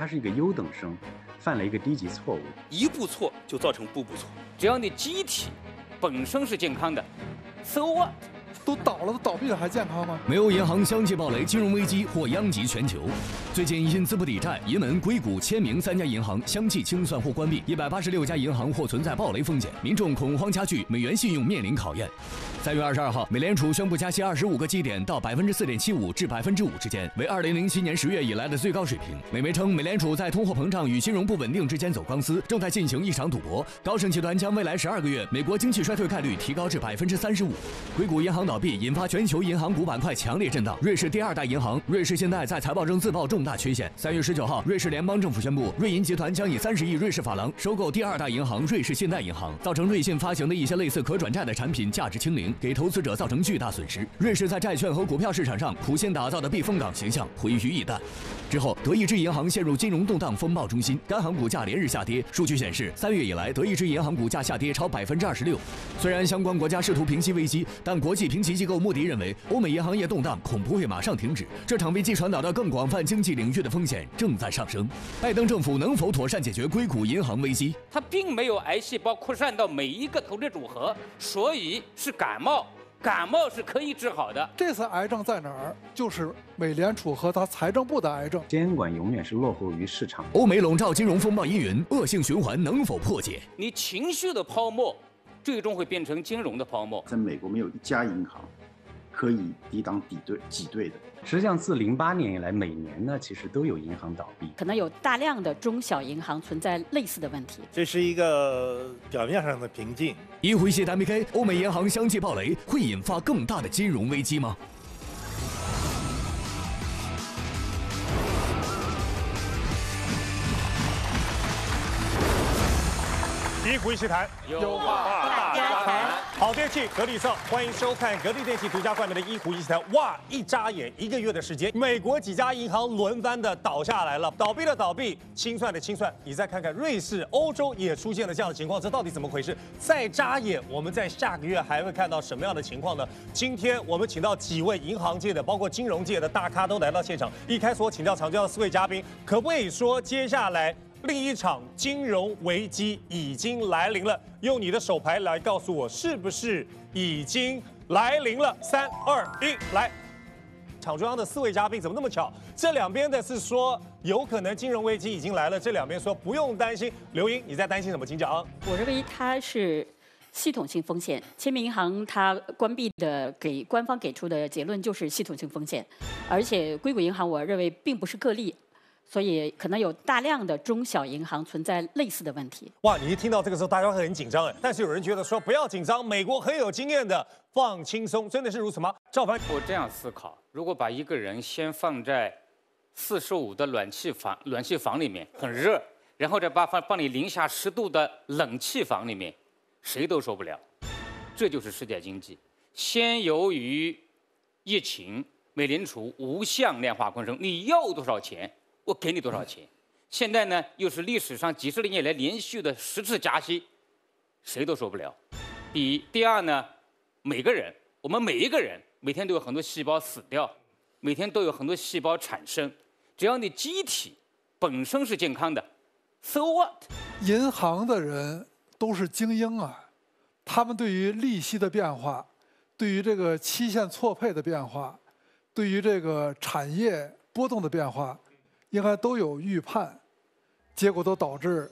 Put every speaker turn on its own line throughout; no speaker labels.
他是一个优等生，犯了一个低级错误，
一步错就造成步步错。只要你机体本身是健康的，so
what，都倒了，都倒闭了还健康吗？
美欧银行相继暴雷，金融危机或殃及全球。最近因资不抵债，银门、硅谷、签名三家银行相继清算或关闭，一百八十六家银行或存在暴雷风险，民众恐慌加剧，美元信用面临考验。三月二十二号，美联储宣布加息二十五个基点到百分之四点七五至百分之五之间，为二零零七年十月以来的最高水平。美媒称，美联储在通货膨胀与金融不稳定之间走钢丝，正在进行一场赌博。高盛集团将未来十二个月美国经济衰退概率提高至百分之三十五。硅谷银行倒闭引发全球银行股板块强烈震荡。瑞士第二大银行瑞士信贷在财报中自曝重大缺陷。三月十九号，瑞士联邦政府宣布，瑞银集团将以三十亿瑞士法郎收购第二大银行瑞士信贷银行，造成瑞信发行的一些类似可转债的产品价值清零。给投资者造成巨大损失，瑞士在债券和股票市场上苦心打造的避风港形象毁于一旦。之后，德意志银行陷入金融动荡风暴中心，该行股价连日下跌。数据显示，三月以来，德意志银行股价下跌超百分之二十六。虽然相关国家试图平息危机，但国际评级机构穆迪认为，欧美银行业动荡恐不会马上停止。这场危机传导到更广泛经济领域的风险正在上升。拜登政府能否妥善解决硅谷银行危机？
它并没有癌细胞扩散到每一个投资组合，所以是敢。感冒，感冒是可以治好的。
这次癌症在哪儿？就是美联储和他财政部的癌症监管永远是落后于市场。欧美笼罩金融风暴阴云，恶性循环能
否
破解？你情绪的泡沫，最终会变成金融的泡沫。在美国，没有一
家银行。可以抵挡对挤兑的。实际上，自零八年以来，每年
呢，其实都有银行倒闭，
可能有大量的中小银行存在类似的问题。
这是一个表面上的平静。一回一席谈 PK，欧美银行相继暴雷，会引发更大的金融危机吗？
一回一席谈，有化大家谈。好电器格力色，欢迎收看格力电器独家冠名的《一虎一台。哇，一眨眼一个月的时间，美国几家银行轮番的倒下来了，倒闭的倒闭，清算的清算。你再看看瑞士、欧洲也出现了这样的情况，这到底怎么回事？再眨眼，我们在下个月还会看到什么样的情况呢？今天我们请到几位银行界的、包括金融界的大咖都来到现场。一开始我请教长上的四位嘉宾，可不可以说接下来？另一场金融危机已经来临了，用你的手牌来告诉我，是不是已经来临了？三二一，来！场中央的四位嘉宾，怎么那么巧？这两边的是说，有可能金融危机已经来了；这两边说，不用担心。刘英，你在担心什么？请讲。
我认为它是系统性风险，签名银行它关闭的给官方给出的结论就是系统性风险，而且硅谷银行，我认为并不是个例。所以可能有大量的中小银行存在类似的问题。
哇，你一听到这个时候，大家会很紧张哎。但是有人觉得说不要紧张，美国很有经验的，放
轻松，真的是如此吗？赵凡，我这样思考：如果把一个人先放在四十五的暖气房、暖气房里面很热，然后再把放放你零下十度的冷气房里面，谁都受不了。这就是世界经济。先由于疫情，美联储无向量化宽松，你要多少钱？我给你多少钱？现在呢，又是历史上几十年来连续的十次加息，谁都受不了。第一，第二呢，每个人，我们每一个人每天都有很多细胞死掉，每天都有很多细胞产生。只要你机体本身是健康的，So
what？银行的人都是精英啊，他们对于利息的变化，对于这个期限错配的变化，对于这个产业波动的变化。应该都有预判，结果都导致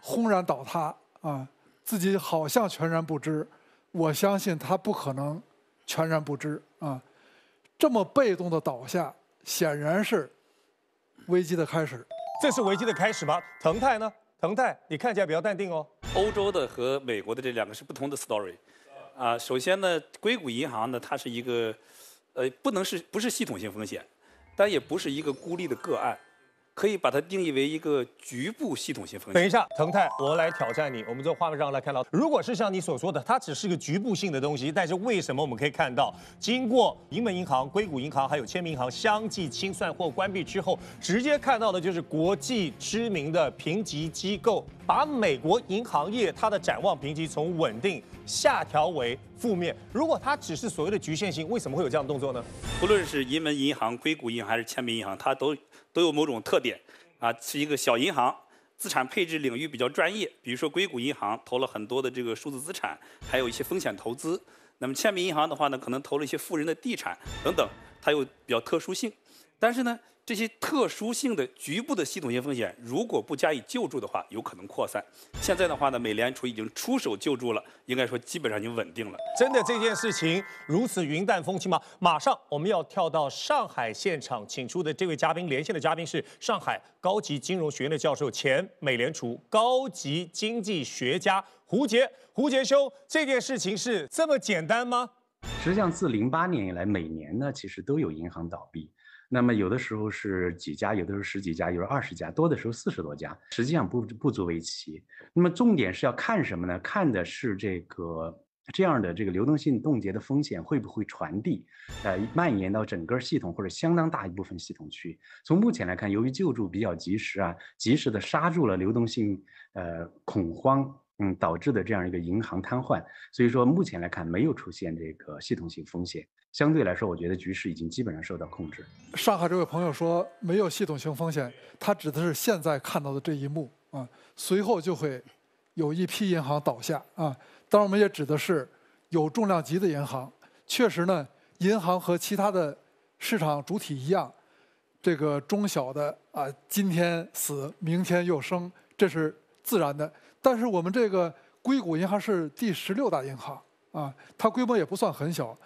轰然倒塌啊！自己好像全然不知，我相信他不可能全然不知啊！这么被动的倒下，显然是危机的开始。这是危机的开始吗？腾泰呢？腾泰，你看起来比
较淡定哦。
欧洲的和美国的这两个是不同的 story 啊。首先呢，硅谷银行呢，它是一个呃，不能是不是系统性风险。但也不是一个孤立的个案，可以把它定义为一个局部系统性风险。等一下，
腾泰，我来挑战你。我们从画面上来看到，如果是像你所说的，它只是个局部性的东西，但是为什么我们可以看到，经过银门银行、硅谷银行还有签名银行相继清算或关闭之后，直接看到的就是国际知名的评级机构。把美国银行业它的展望评级从稳定下调为负面。如果它只是所谓的局限性，为什么会有这样的动作呢？
不论是银门银行、硅谷银行还是签名银行，它都都有某种特点。啊，是一个小银行，资产配置领域比较专业。比如说硅谷银行投了很多的这个数字资产，还有一些风险投资。那么签名银行的话呢，可能投了一些富人的地产等等，它有比较特殊性。但是呢？这些特殊性的、局部的系统性风险，如果不加以救助的话，有可能扩散。现在的话呢，美联储已经出手救助了，应该说基本上就稳定了。
真的这件事情如此云淡风轻吗？马上我们要跳到上海现场，请出的这位嘉宾连线的嘉宾是上海高级金融学院的教授、前美联储高级经济学家胡杰。胡杰兄，这件事情是这么简单吗？
实际上，自零八年以来，每年呢，其实都有银行倒闭。那么有的时候是几家，有的时候十几家，有的二十家，多的时候四十多家，实际上不不足为奇。那么重点是要看什么呢？看的是这个这样的这个流动性冻结的风险会不会传递，呃，蔓延到整个系统或者相当大一部分系统去。从目前来看，由于救助比较及时啊，及时的刹住了流动性呃恐慌，嗯，导致的这样一个银行瘫痪，所以说目前来看没有出现这个系统性风险。相对来说，我觉得局势已经基本上受到控制。
上海这位朋友说没有系统性风险，他指的是现在看到的这一幕啊，随后就会有一批银行倒下啊。当然，我们也指的是有重量级的银行。确实呢，银行和其他的市场主体一样，这个中小的啊，今天死，明天又生，这是自然的。但是我们这个硅谷银行是第十六大银行啊，它规模也不算很小。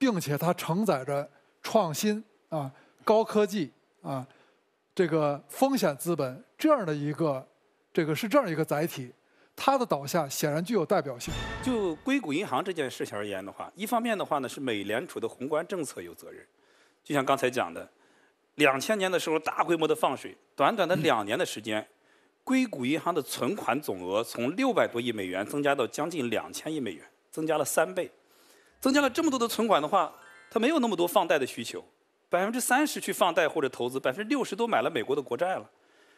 并且它承载着创新啊、高科技啊、这个风险资本这样的一个，这个是这样一个载体，它的倒下显然具有代表性。
就硅谷银行这件事情而言的话，一方面的话呢是美联储的宏观政策有责任，就像刚才讲的，两千年的时候大规模的放水，短短的两年的时间，硅谷银行的存款总额从六百多亿美元增加到将近两千亿美元，增加了三倍。增加了这么多的存款的话，他没有那么多放贷的需求，百分之三十去放贷或者投资，百分之六十都买了美国的国债了，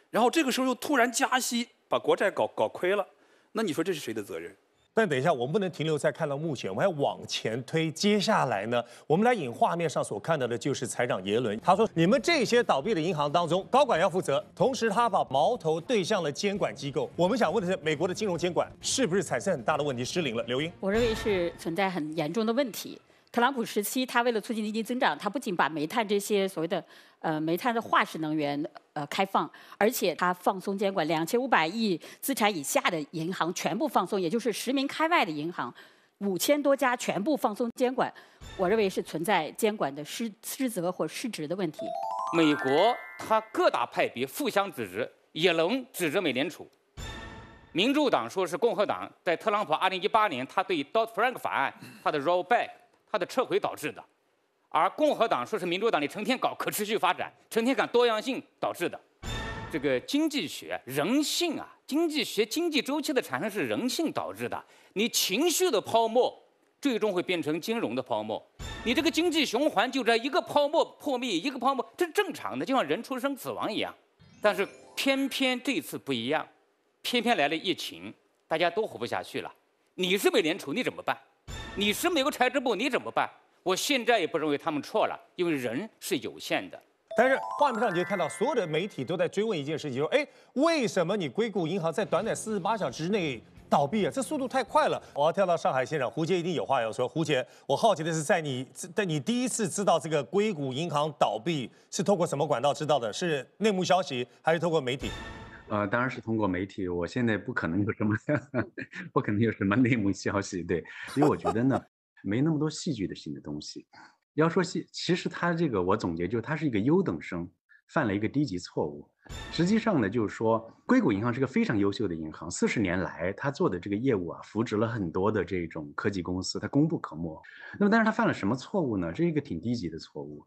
然后这个时候又突然加息，把国债搞搞
亏了，那你说这是谁的责任？但等一下，我们不能停留在看到目前，我们还往前推。接下来呢，我们来引画面上所看到的，就是财长耶伦。他说：“你们这些倒闭的银行当中，高管要负责。”同时，他把矛头对向了监管机构。我们想问的是，美国的金融监管是不是产生很大的问题，失灵了？刘英，
我认为是存在很严重的问题。特朗普时期，他为了促进经济增长，他不仅把煤炭这些所谓的呃煤炭的化石能源。呃，开放，而且它放松监管，两千五百亿资产以下的银行全部放松，也就是十名开外的银行，五千多家全部放松监管，我认为是存在监管的失失责或失职的问题。
美国它各大派别互相指责，也能指责美联储。民主党说是共和党在特朗普二零一八年他对 Dodd Frank 法案他的 roll back 他的撤回导致的。而共和党说是民主党，你成天搞可持续发展，成天搞多样性导致的。这个经济学、人性啊，经济学、经济周期的产生是人性导致的。你情绪的泡沫，最终会变成金融的泡沫。你这个经济循环就这一个泡沫破灭，一个泡沫是正常的，就像人出生死亡一样。但是偏偏这次不一样，偏偏来了疫情，大家都活不下去了。你是美联储，你怎么办？你是美国财政部，你怎么办？我现在也不认为他们错了，因为人是有限的。但是
画面上，你就看到所有的媒体都在追问一件事情：说，哎，为什么你硅谷银行在短短四十八小时内倒闭啊？这速度太快了！我要跳到上海现场，胡杰一定有话要说。胡杰，我好奇的是，在你，在你第一次知道这个硅谷银行倒闭是通过什么管道知道的？是内幕消息，还是通过媒体？
呃，当然是通过媒体。我现在不可能有什么，不可能有什么内幕消息。对，所以我觉得呢。没那么多戏剧的性的东西。要说戏，其实他这个我总结就是，他是一个优等生，犯了一个低级错误。实际上呢，就是说，硅谷银行是个非常优秀的银行，四十年来他做的这个业务啊，扶植了很多的这种科技公司，他功不可没。那么，但是他犯了什么错误呢？这是一个挺低级的错误。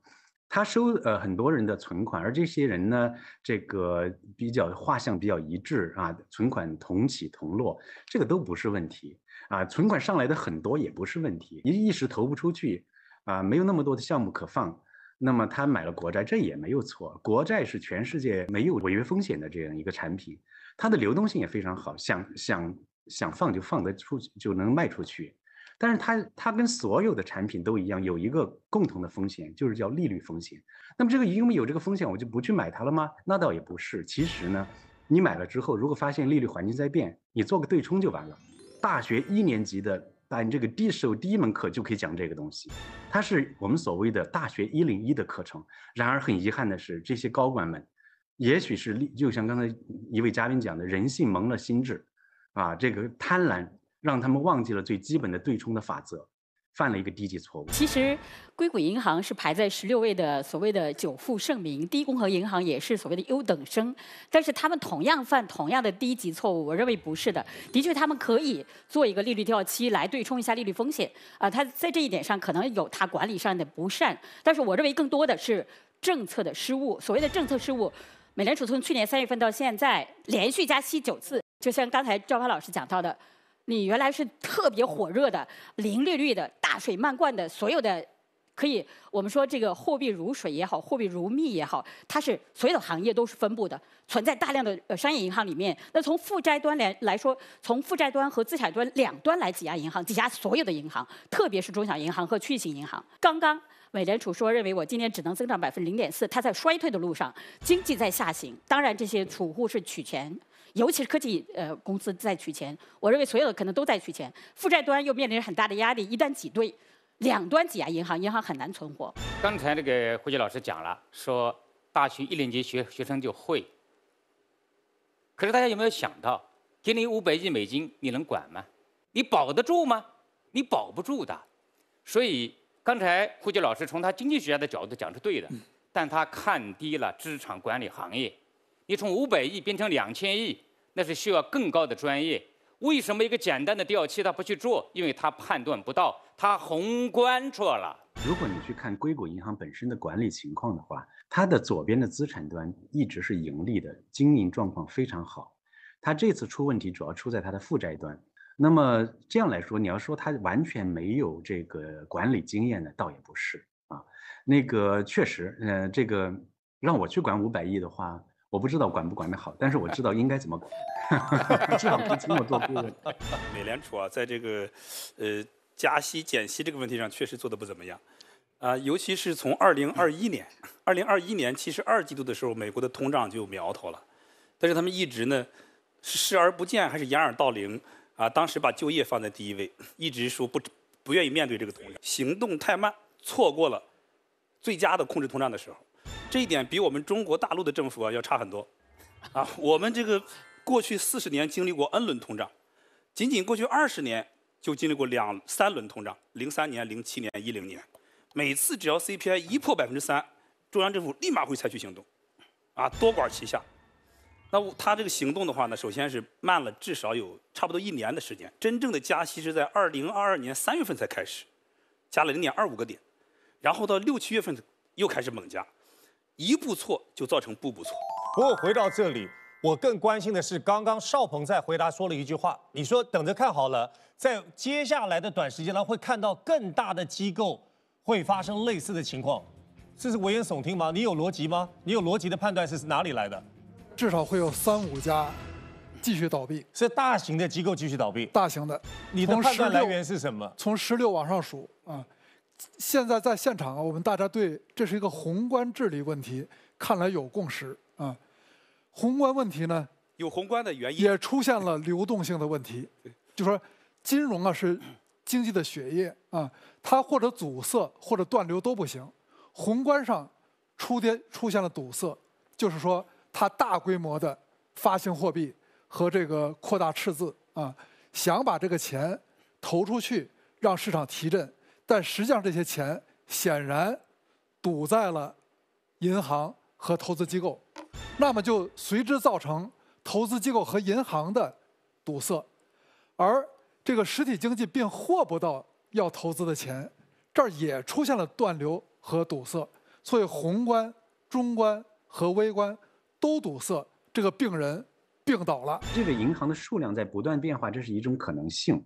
他收呃很多人的存款，而这些人呢，这个比较画像比较一致啊，存款同起同落，这个都不是问题。啊，存款上来的很多也不是问题，一一时投不出去，啊，没有那么多的项目可放，那么他买了国债，这也没有错。国债是全世界没有违约风险的这样一个产品，它的流动性也非常好，想想想放就放得出，就能卖出去。但是它它跟所有的产品都一样，有一个共同的风险，就是叫利率风险。那么这个因为有这个风险，我就不去买它了吗？那倒也不是。其实呢，你买了之后，如果发现利率环境在变，你做个对冲就完了。大学一年级的，但这个第一首第一门课就可以讲这个东西，它是我们所谓的大学一零一的课程。然而很遗憾的是，这些高管们，也许是就像刚才一位嘉宾讲的，人性蒙了心智，啊，这个贪婪让他们忘记了最基本的对冲的法则。犯了一个低级错误。其
实，硅谷银行是排在十六位的，所谓的久负盛名；，第一共和银行也是所谓的优等生，但是他们同样犯同样的低级错误。我认为不是的，的确他们可以做一个利率掉期来对冲一下利率风险。啊，他在这一点上可能有他管理上的不善，但是我认为更多的是政策的失误。所谓的政策失误，美联储从去年三月份到现在连续加息九次，就像刚才赵欢老师讲到的。你原来是特别火热的、零利率的大水漫灌的，所有的可以，我们说这个货币如水也好，货币如蜜也好，它是所有的行业都是分布的，存在大量的商业银行里面。那从负债端来来说，从负债端和资产端两端来挤压银行，挤压所有的银行，特别是中小银行和区域性银行。刚刚美联储说认为我今年只能增长百分之零点四，它在衰退的路上，经济在下行，当然这些储户是取钱。尤其是科技呃公司在取钱，我认为所有的可能都在取钱，负债端又面临着很大的压力，一旦挤兑，两端挤压银行，银行很难存活。
刚才那个胡杰老师讲了，说大学一年级学学生就会。可是大家有没有想到，给你五百亿美金，你能管吗？你保得住吗？你保不住的。所以刚才胡杰老师从他经济学家的角度讲是对的，但他看低了资产管理行业。你从五百亿变成两千亿。那是需要更高的专业。为什么一个简单的掉期他不去做？因为他判断不到，他宏观错了。
如果你去看硅谷银行本身的管理情况的话，它的左边的资产端一直是盈利的，经营状况非常好。它这次出问题主要出在它的负债端。那么这样来说，你要说它完全没有这个管理经验呢，倒也不是啊。那个确实，呃，这个让我去管五百亿的话。我不知道管不管得好，但是我知道应该怎么管。
至少比中国做
美联储啊，在这个，呃，加息、减息这个问题上，确实做得不怎么样。啊，尤其是从二零二一年，二零二一年其实二季度的时候，美国的通胀就有苗头了，但是他们一直呢，是视而不见还是掩耳盗铃？啊，当时把就业放在第一位，一直说不不愿意面对这个通胀，行动太慢，错过了最佳的控制通胀的时候。这一点比我们中国大陆的政府啊要差很多，啊，我们这个过去四十年经历过 N 轮通胀，仅仅过去二十年就经历过两三轮通胀，零三年、零七年、一零年，每次只要 CPI 一破百分之三，中央政府立马会采取行动，啊，多管齐下。那他这个行动的话呢，首先是慢了至少有差不多一年的时间，真正的加息是在二零二二年三月份才开始，加了零点二五个点，然后到六七月份又开始猛加。一步错
就造成步步错。不过回到这里，我更关心的是，刚刚少鹏在回答说了一句话：“你说等着看好了，在接下来的短时间呢，会看到更大的机构会发生类似的情况。”这是危言耸听吗？你有逻辑吗？你有逻辑的判断是哪里来的？至少会有三五家继续倒闭，是大型的机构继续倒闭，大型的。你的判断来源
是什么？从十六往上数，嗯。现在在现场啊，我们大家对这是一个宏观治理问题，看来有共识啊。宏观问题呢，
有宏观的原因，也
出现了流动性的问题，就说金融啊是经济的血液啊，它或者阻塞或者断流都不行。宏观上出跌出现了堵塞，就是说它大规模的发行货币和这个扩大赤字啊，想把这个钱投出去，让市场提振。但实际上，这些钱显然堵在了银行和投资机构，那么就随之造成投资机构和银行的堵塞，而这个实体经济并获不到要投资的钱，这儿也出现了断流和堵塞，所以宏观、中观和微观都堵塞，这个病人病倒了。这个银行的数量在
不断变化，这是一种可能性。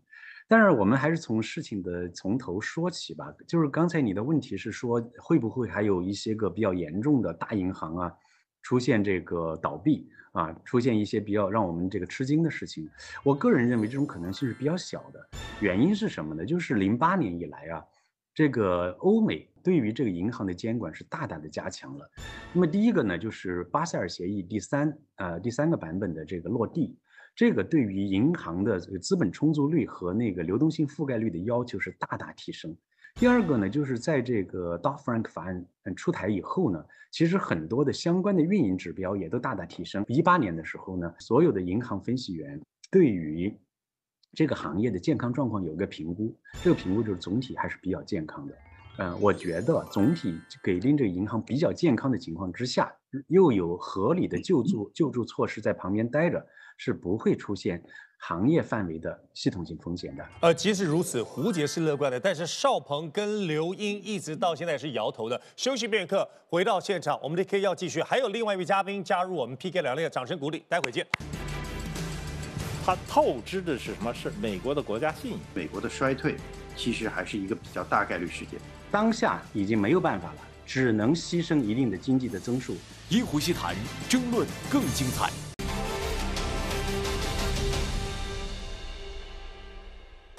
但是我们还是从事情的从头说起吧。就是刚才你的问题是说，会不会还有一些个比较严重的大银行啊，出现这个倒闭啊，出现一些比较让我们这个吃惊的事情？我个人认为这种可能性是比较小的。原因是什么呢？就是零八年以来啊，这个欧美对于这个银行的监管是大胆的加强了。那么第一个呢，就是巴塞尔协议第三呃第三个版本的这个落地。这个对于银行的资本充足率和那个流动性覆盖率的要求是大大提升。第二个呢，就是在这个 d o f Frank 法案出台以后呢，其实很多的相关的运营指标也都大大提升。一八年的时候呢，所有的银行分析员对于这个行业的健康状况有一个评估，这个评估就是总体还是比较健康的。嗯，我觉得总体给定这个银行比较健康的情况之下，又有合理的救助救助措施在旁边待着。是不会出现行业范围的系统性风险的。
呃，即使如此，胡杰是乐观的，但是少鹏跟刘英一直到现在是摇头的。休息片刻，回到现场，我们的 k 要继续，还有另外一位嘉宾加入我们 PK 两列，掌声鼓励。待会儿见。他透支的是什么？是美国的国家信誉。
美国的衰退，其实还是一个比较大概率事件。当下已经没有办法了，只能牺牲一定的经济的增速。因胡
析谈，争论更精彩。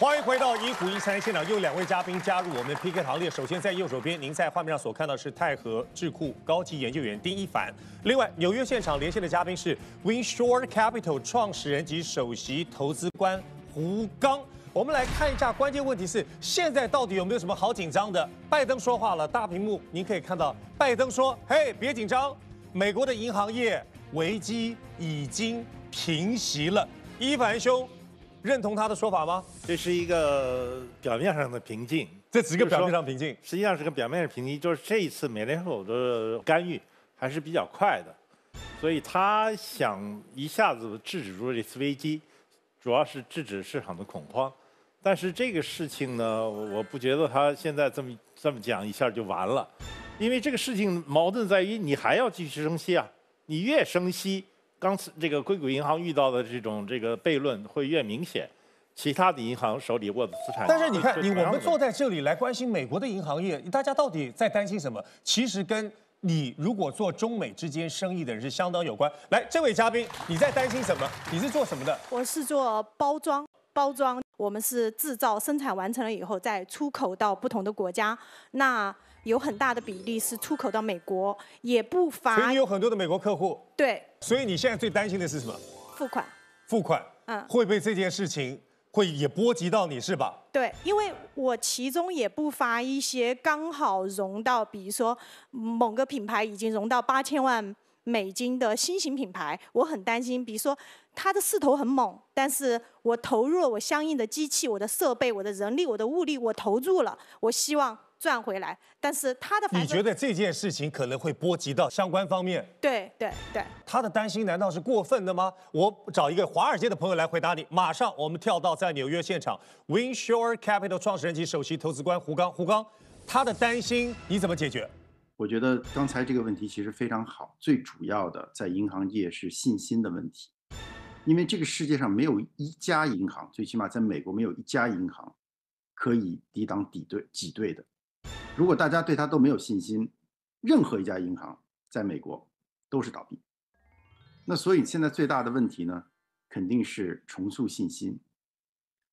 欢迎回到《一虎一席现场，又两位嘉宾加入我们的 PK 行列。首先在右手边，您在画面上所看到是泰和智库高级研究员丁一凡。另外，纽约现场连线的嘉宾是 Winshore Capital 创始人及首席投资官胡刚。我们来看一下关键问题：是现在到底有没有什么好紧张的？拜登说话了，大屏幕您可以看到，拜登说：“嘿，别紧张，美国的银行业危机已经平息了。”一凡兄。认同他的说法吗？这是一个表面上的平静，这只是个表面上
平静，实际上是个表面的平静。就是这一次美联储的干预还是比较快的，所以他想一下子制止住这次危机，主要是制止市场的恐慌。但是这个事情呢，我不觉得他现在这么这么讲一下就完了，因为这个事情矛盾在于你还要继续升息啊，你越升息。刚才这个硅谷银行遇到的这种这个悖论会越明显，其他的银行手里握的资产。但是你看，你我们坐
在这里来关心美国的银行业，大家到底在担心什么？其实跟你如果做中美之间生意的人是相当有关。来，这位嘉宾，你在担心什么？你是做什么的？
我是做包装，包装我们是制造生产完成了以后再出口到不同的国家。那。有很大的比例是出口到美国，也不乏。所以有很多
的美国客户。对。所以你现在最担心的是什么？付款。付款。嗯。会被这件事情会也波及到你是吧？
对，因为我其中也不乏一些刚好融到，比如说某个品牌已经融到八千万美金的新型品牌，我很担心，比如说它的势头很猛，但是我投入了我相应的机器、我的设备、我的人力、我的物力，我投入了，我希望。赚回来，但是他的你觉得
这件事情可能会波及到相关方面？
对对对，
他的担心难道是过分的吗？我找一个华尔街的朋友来回答你。马上我们跳到在纽约现场，Winshore Capital 创始人及首席投资官胡刚。胡刚，他的担心你怎么解决？
我觉得刚才这个问题其实非常好，最主要的在银行业是信心的问题，因为这个世界上没有一家银行，最起码在美国没有一家银行可以抵挡抵兑挤兑的。如果大家对他都没有信心，任何一家银行在美国都是倒闭。那所以现在最大的问题呢，肯定是重塑信心。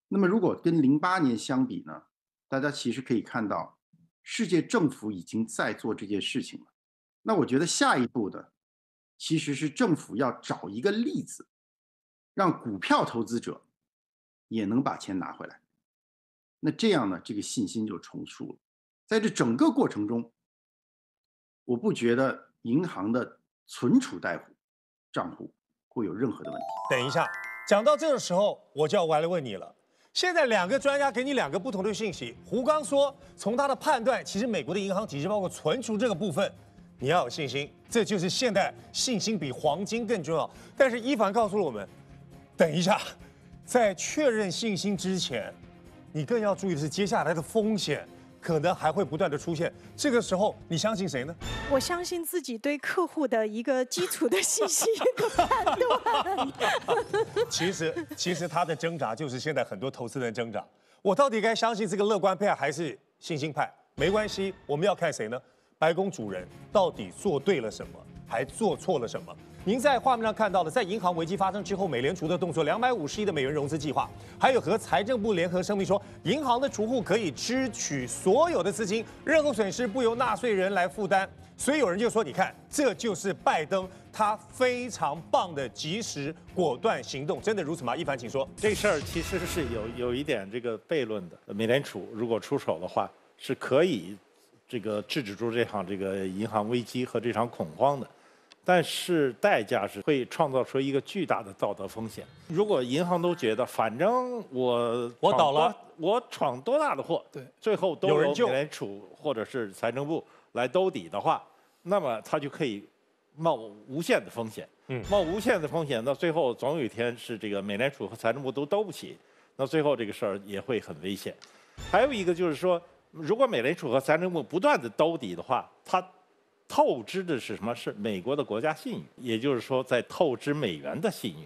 那么如果跟零八年相比呢，大家其实可以看到，世界政府已经在做这件事情了。那我觉得下一步的其实是政府要找一个例子，让股票投资者也能把钱拿回来。那这样呢，这个信心就重塑了。在这整个过程中，我不觉得银行的
存储贷户账户会有任何的问题。等一下，讲到这个时候，我就要过来问你了。现在两个专家给你两个不同的信息。胡刚说，从他的判断，其实美国的银行体系包括存储这个部分，你要有信心，这就是现代信心比黄金更重要。但是伊凡告诉了我们，等一下，在确认信心之前，你更要注意的是接下来的风险。可能还会不断的出现，这个时候你相信谁呢？
我相信自己对客户的一个基础的信息的判断。
其实，其实他的挣扎就是现在很多投资人挣扎，我到底该相信这个乐观派还是信心派？没关系，我们要看谁呢？白宫主人到底做对了什么，还做错了什么？您在画面上看到的，在银行危机发生之后，美联储的动作：两百五十亿的美元融资计划，还有和财政部联合声明说，银行的储户可以支取所有的资金，任何损失不由纳税人来负担。所以有人就说：“你看，这就是拜登他非常棒的及时果断行动，真的如此吗？”一凡，请说，这事儿其实是有
有一点这个悖论的。美联储如果出手的话，是可以这个制止住这场这个银行危机和这场恐慌的。但是代价是会创造出一个巨大的道德风险。如果银行都觉得反正我我倒了，我闯多大的祸，对，最后都救，美联储或者是财政部来兜底的话，那么他就可以冒无限的风险，嗯，冒无限的风险，到最后总有一天是这个美联储和财政部都兜不起，那最后这个事儿也会很危险。还有一个就是说，如果美联储和财政部不断的兜底的话，它。透支的是什么？是美国的国家信誉，也就是说，在透支美元的信用。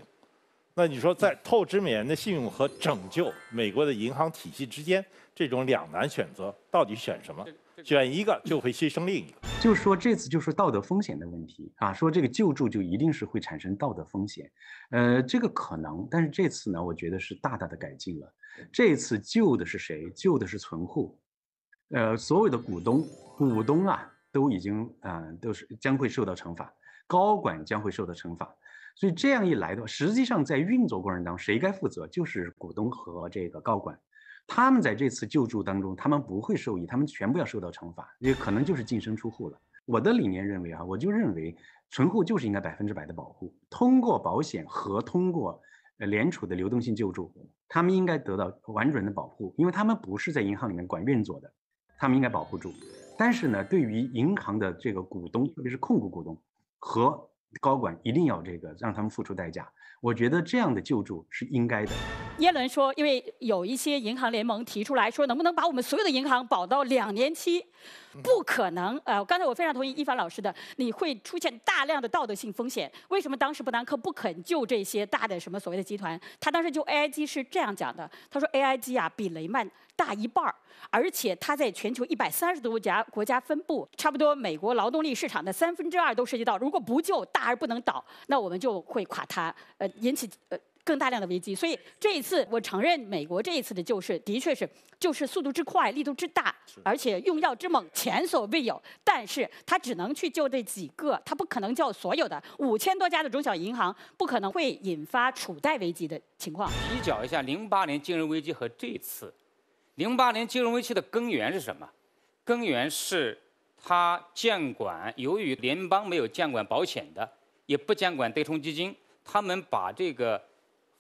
那你说，在透支美元的信用和拯救美国的银行体系之间，这种两难选择，到底选什么？选一个就会牺牲另一个。
就是说，这次就是道德风险的问题啊，说这个救助就一定是会产生道德风险。呃，这个可能，但是这次呢，我觉得是大大的改进了。这次救的是谁？救的是存户。呃，所有的股东，股东啊。都已经，啊，都是将会受到惩罚，高管将会受到惩罚，所以这样一来的话，实际上在运作过程当中，谁该负责就是股东和这个高管，他们在这次救助当中，他们不会受益，他们全部要受到惩罚，也可能就是净身出户了。我的理念认为啊，我就认为，存户就是应该百分之百的保护，通过保险和通过，呃，联储的流动性救助，他们应该得到完整的保护，因为他们不是在银行里面管运作的，他们应该保护住。但是呢，对于银行的这个股东，特别是控股股东和高管，一定要这个让他们付出代价。我觉得这样的救助是应该的。
耶伦说：“因为有一些银行联盟提出来说，能不能把我们所有的银行保到两年期？不可能。呃，刚才我非常同意一凡老师的，你会出现大量的道德性风险。为什么当时布兰克不肯救这些大的什么所谓的集团？他当时就 AIG 是这样讲的：他说 AIG 啊，比雷曼大一半儿，而且它在全球一百三十多家国家分布，差不多美国劳动力市场的三分之二都涉及到。如果不救，大而不能倒，那我们就会垮塌，呃，引起呃。”更大量的危机，所以这一次我承认，美国这一次的救市的确是救市速度之快、力度之大，而且用药之猛，前所未有。但是它只能去救这几个，它不可能救所有的五千多家的中小银行，不可能会引发储贷危机的情况。
比较一下零八年金融危机和这次，零八年金融危机的根源是什么？根源是它监管，由于联邦没有监管保险的，也不监管对冲基金，他们把这个。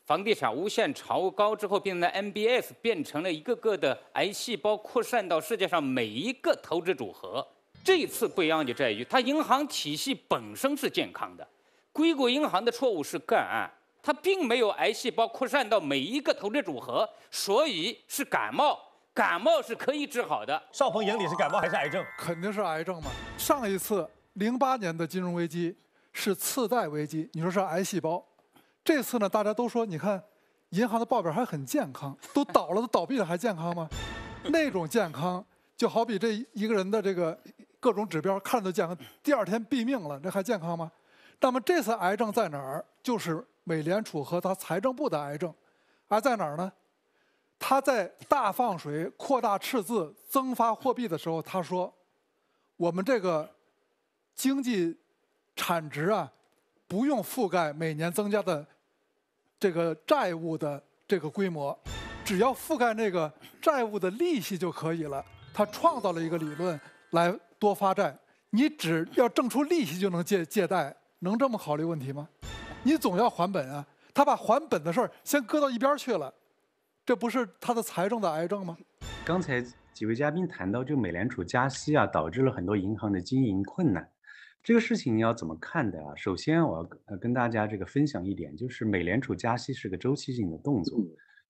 房地产无限超高之后，变成了 MBS，变成了一个个的癌细胞扩散到世界上每一个投资组合。这次不一样就在于，它银行体系本身是健康的，硅谷银行的错误是个案，它并没有癌细胞扩散到每一个投资组合，所以是感冒。感冒是可以治好的。邵鹏眼里
是感冒还是癌症？肯定是癌症嘛。上一次08年的金融危机是次贷危机，你说是癌细胞。这次呢，大家都说，你看，银行的报表还很健康，都倒了，都倒闭了，还健康吗？那种健康就好比这一个人的这个各种指标看着都健康，第二天毙命了，这还健康吗？那么这次癌症在哪儿？就是美联储和他财政部的癌症，癌在哪儿呢？他在大放水、扩大赤字、增发货币的时候，他说，我们这个经济产值啊，不用覆盖每年增加的。这个债务的这个规模，只要覆盖那个债务的利息就可以了。他创造了一个理论，来多发债，你只要挣出利息就能借借贷，能这么考虑问题吗？你总要还本啊，他把还本的事儿先搁到一边去了，这不是他的财政的癌症吗？
刚才几位嘉宾谈到，就美联储加息啊，导致了很多银行的经营困难。这个事情你要怎么看待啊？首先，我要跟跟大家这个分享一点，就是美联储加息是个周期性的动作，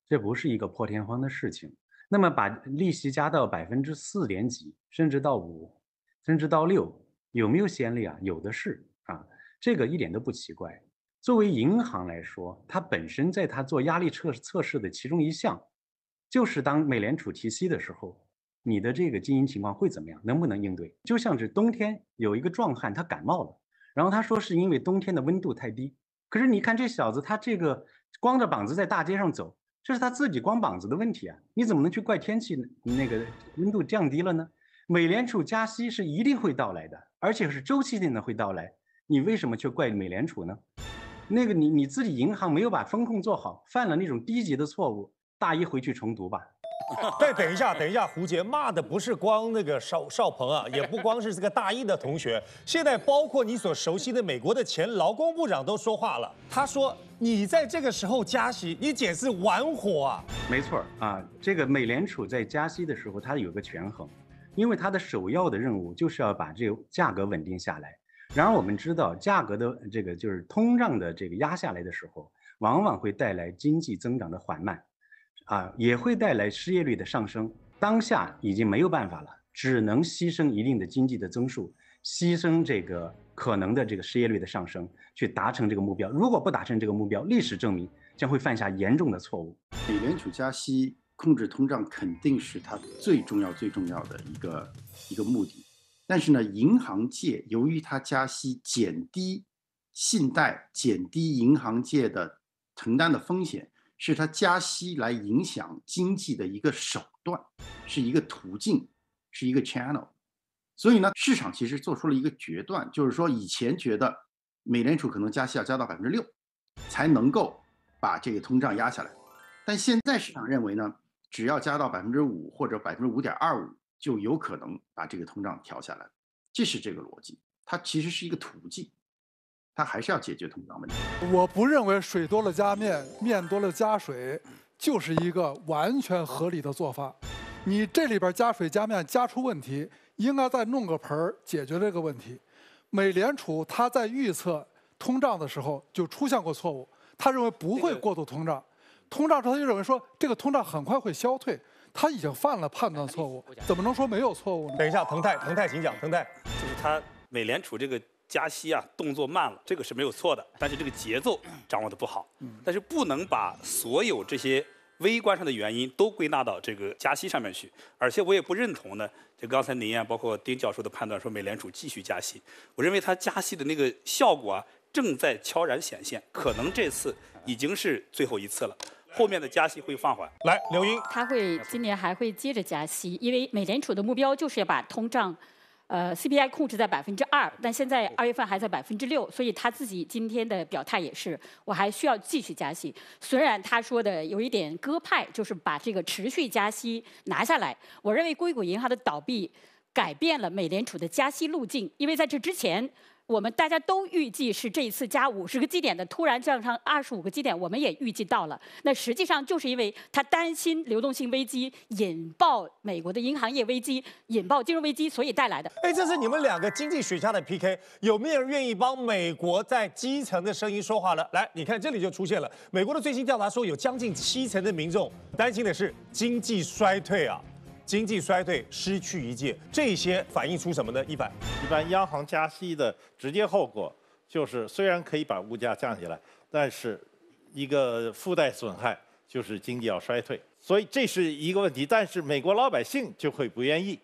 这不是一个破天荒的事情。那么，把利息加到百分之四点几，甚至到五，甚至到六，有没有先例啊？有的是啊，这个一点都不奇怪。作为银行来说，它本身在它做压力测测试的其中一项，就是当美联储提息的时候。你的这个经营情况会怎么样？能不能应对？就像是冬天有一个壮汉，他感冒了，然后他说是因为冬天的温度太低。可是你看这小子，他这个光着膀子在大街上走，这是他自己光膀子的问题啊！你怎么能去怪天气？那个温度降低了呢？美联储加息是一定会到来的，而且是周期性的会到来。你为什么却怪美联储呢？那个你你自己银行没有把风控做好，犯了那种低级的错
误，大一
回去重读
吧。对，等一下，等一下，胡杰骂的不是光那个邵邵鹏啊，也不光是这个大一的同学。现在包括你所熟悉的美国的前劳工部长都说话了，他说：“你在这个时候加息，你简直玩火啊！”
没错啊，这个美联储在加息的时候，它有个权衡，因为它的首要的任务就是要把这个价格稳定下来。然而我们知道，价格的这个就是通胀的这个压下来的时候，往往会带来经济增长的缓慢。啊，也会带来失业率的上升。当下已经没有办法了，只能牺牲一定的经济的增速，牺牲这个可能的这个失业率的上升，去达成这个目标。如果不达成这个目标，历史证明将会犯下严重的错误。美联储加息控制通胀肯定是它最重要最重要的一个
一个目的，但是呢，银行界由于它加息减低信贷，减低银行界的承担的风险。是它加息来影响经济的一个手段，是一个途径，是一个 channel。所以呢，市场其实做出了一个决断，就是说以前觉得美联储可能加息要加到百分之六，才能够把这个通胀压下来，但现在市场认为呢，只要加到百分之五或者百分之五点二五，就有可能把这个通胀调下来，这是这个逻辑，它其实是一个途径。他还是要解决通胀问题。
我不认为水多了加面，面多了加水，就是一个完全合理的做法。你这里边加水加面加出问题，应该再弄个盆儿解决这个问题。美联储他在预测通胀的时候就出现过错误，他认为不会过度通胀，通胀之后他就认为说这个通胀很快会消退，他已经犯了判断错误，怎么能说没有错误呢？等一下，彭泰，彭泰，请讲，彭泰，
就是他，美联储这个。加息啊，动作慢了，这个是没有错的，但是这个节奏掌握的不好。嗯，但是不能把所有这些微观上的原因都归纳到这个加息上面去。而且我也不认同呢，就刚才您啊，包括丁教授的判断，说美联储继续加息，我认为它加息的那个效果啊，正在悄然显现，可能这次已经是最后一次了，后面的加息会放缓。来，刘英，
他会今年还会接着加息，因为美联储的目标就是要把通胀。呃，CPI 控制在百分之二，但现在二月份还在百分之六，所以他自己今天的表态也是，我还需要继续加息。虽然他说的有一点鸽派，就是把这个持续加息拿下来。我认为硅谷银行的倒闭改变了美联储的加息路径，因为在这之前。我们大家都预计是这一次加五十个基点的突然降上二十五个基点，我们也预计到了。那实际上就是因为他担心流动性危机引爆美国的银行业危机，引爆金融危机，所以带来的。
哎，这是你们两个经济学家的 PK，有没有人愿意帮美国在基层的声音说话了？来，你看这里就出现了，美国的最新调查说，有将近七成的民众担心的是经济衰退啊。经济衰退，失去一界，这些反映出什么呢？一般一般，央行加息的直接后果就是虽
然可以把物价降下来，但是一个附带损害就是经济要衰退，所以这是一个问题。但是美国老百姓就会不愿意，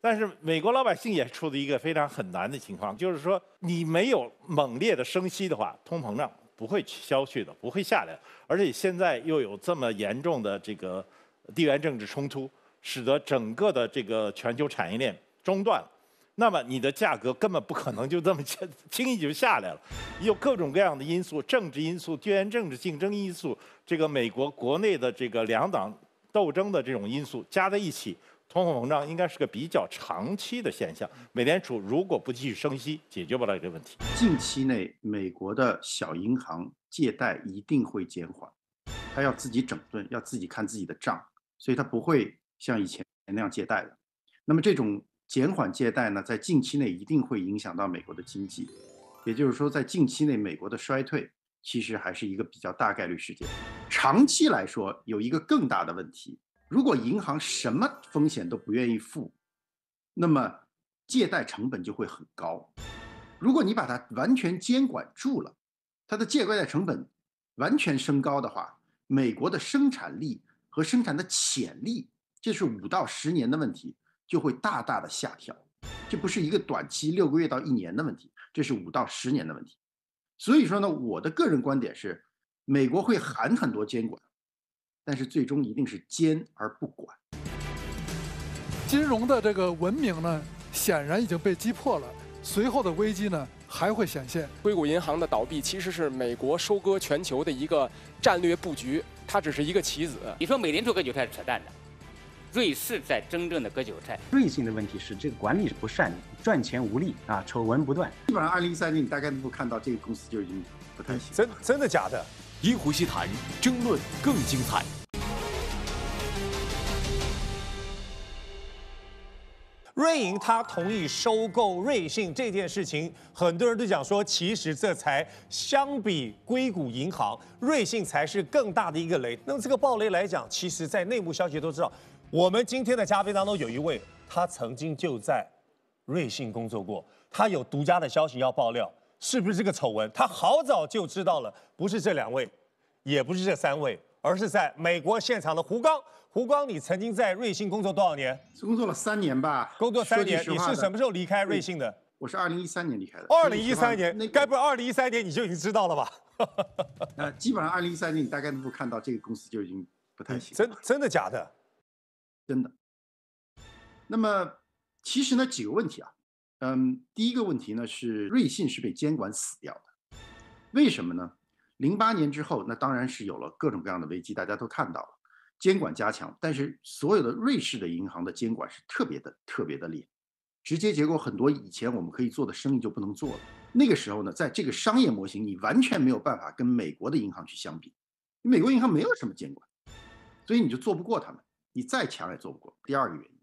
但是美国老百姓也处在一个非常很难的情况，就是说你没有猛烈的升息的话，通膨胀不会消去的，不会下来而且现在又有这么严重的这个地缘政治冲突。使得整个的这个全球产业链中断了，那么你的价格根本不可能就这么轻轻易就下来了。有各种各样的因素，政治因素、地缘政治竞争因素，这个美国国内的这个两党斗争的这种因素加在一起，通货膨胀应该是个比较长期的现象。美联储如果不继续升息，解决不了这个问题。
近期内，美国的小银行借贷一定会减缓，它要自己整顿，要自己看自己的账，所以它不会。像以前那样借贷的，那么这种减缓借贷呢，在近期内一定会影响到美国的经济，也就是说，在近期内美国的衰退其实还是一个比较大概率事件。长期来说，有一个更大的问题：如果银行什么风险都不愿意付，那么借贷成本就会很高。如果你把它完全监管住了，它的借外债成本完全升高的话，美国的生产力和生产的潜力。这是五到十年的问题，就会大大的下调，这不是一个短期六个月到一年的问题，这是五到十年的问题。所以说呢，我的个人观点是，美国会喊很多监管，但是最
终一定是监而不管。
金融的这个文明呢，显然已经被击破了，随后的危机呢还会显现。
硅谷银行的倒闭其实是美国收割全球的一个战略布局，它只是一个棋子。你
说美联储跟韭菜扯淡的。瑞士在真正的割韭菜。瑞
幸的问题是，这个管理是不善，赚钱无力啊，丑闻不断。基本上，二零一三年你大概能够看到这个公司就
已经不太行了。真真的假的？一壶溪谈，争论更精彩。瑞银他同意收购瑞幸这件事情，很多人都讲说，其实这才相比硅谷银行，瑞幸才是更大的一个雷。那么这个爆雷来讲，其实在内部消息都知道。我们今天的嘉宾当中有一位，他曾经就在瑞信工作过，他有独家的消息要爆料，是不是这个丑闻？他好早就知道了，不是这两位，也不是这三位，而是在美国现场的胡刚。胡刚，你曾经在瑞信工作多少年？工作了三年吧。工作三年，你是什么时候离开瑞信的？我是二零一三年离开的。二零一三年，那该不会二零一三年你就已经知道了
吧？呃，基本上二零一三年你大概能够看到这个公司就已经不太行。真真的假的？真的。那么，其实呢几个问题啊，嗯，第一个问题呢是瑞信是被监管死掉的，为什么呢？零八年之后，那当然是有了各种各样的危机，大家都看到了，监管加强，但是所有的瑞士的银行的监管是特别的特别的厉害。直接结果很多以前我们可以做的生意就不能做了。那个时候呢，在这个商业模型，你完全没有办法跟美国的银行去相比，美国银行没有什么监管，所以你就做不过他们。你再强也做不过。第二个原因，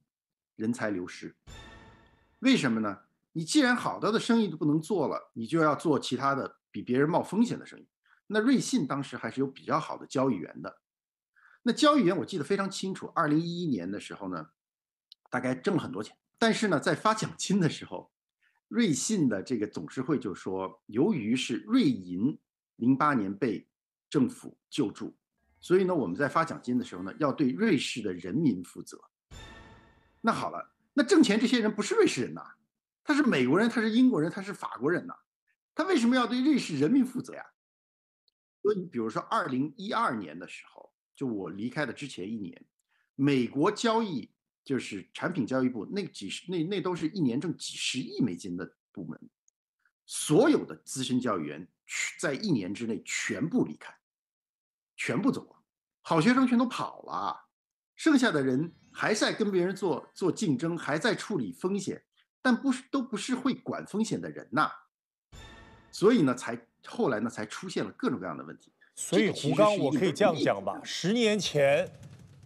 人才流失。为什么呢？你既然好多的生意都不能做了，你就要做其他的比别人冒风险的生意。那瑞信当时还是有比较好的交易员的。那交易员我记得非常清楚，二零一一年的时候呢，大概挣了很多钱。但是呢，在发奖金的时候，瑞信的这个董事会就说，由于是瑞银零八年被政府救助。所以呢，我们在发奖金的时候呢，要对瑞士的人民负责。那好了，那挣钱这些人不是瑞士人呐，他是美国人，他是英国人，他是法国人呐，他为什么要对瑞士人民负责呀？所以，比如说二零一二年的时候，就我离开的之前一年，美国交易就是产品交易部那几十那那都是一年挣几十亿美金的部门，所有的资深交易员在一年之内全部离开。全部走了，好学生全都跑了，剩下的人还在跟别人做做竞争，还在处理风险，但不是都不是会管风险的人呐，所以呢，才
后来呢才出现了各种各样的问题。所以胡刚，我可以这样讲吧，十年前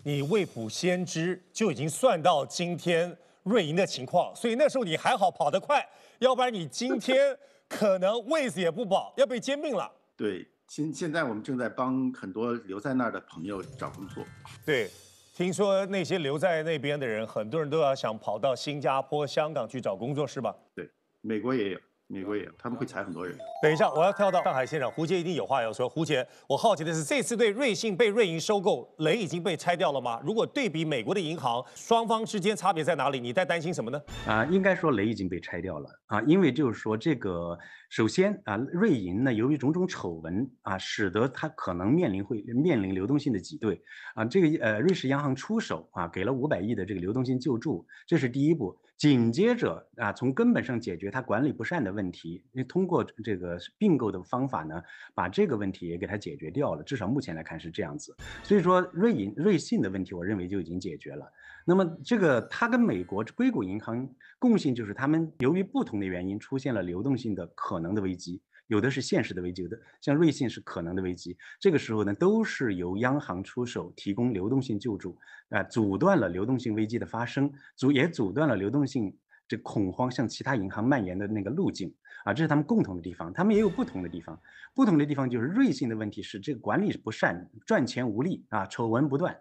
你未卜先知就已经算到今天瑞银的情况，所以那时候你还好跑得快，要不然你今天 可能位子也不保，要被兼并了。
对。现现在我们正在帮很多留在那儿的朋友找工作。
对，听说那些留在那边的人，很多人都要想跑到新加坡、香港去找工作，是吧？对，美国也有。美国也，他们会裁很多人。等一下，我要跳到上海现场，胡杰一定有话要说。胡杰，我好奇的是，这次对瑞信被瑞银收购，雷已经被拆掉了吗？如果对比美国的银行，双方之间差别在哪里？你在担心什么呢？
啊，应该说雷已经被拆掉了啊，因为就是说这个，首先啊，瑞银呢，由于种种丑闻啊，使得它可能面临会面临流动性的挤兑啊。这个呃，瑞士央行出手啊，给了五百亿的这个流动性救助，这是第一步。紧接着啊，从根本上解决它管理不善的问题，那通过这个并购的方法呢，把这个问题也给它解决掉了。至少目前来看是这样子，所以说瑞银、瑞信的问题，我认为就已经解决了。那么这个它跟美国硅谷银行共性就是，他们由于不同的原因出现了流动性的可能的危机。有的是现实的危机，有的像瑞信是可能的危机。这个时候呢，都是由央行出手提供流动性救助，啊，阻断了流动性危机的发生，阻也阻断了流动性这恐慌向其他银行蔓延的那个路径。啊，这是他们共同的地方，他们也有不同的地方。不同的地方就是瑞信的问题是这个管理不善，赚钱无力啊，丑闻不断；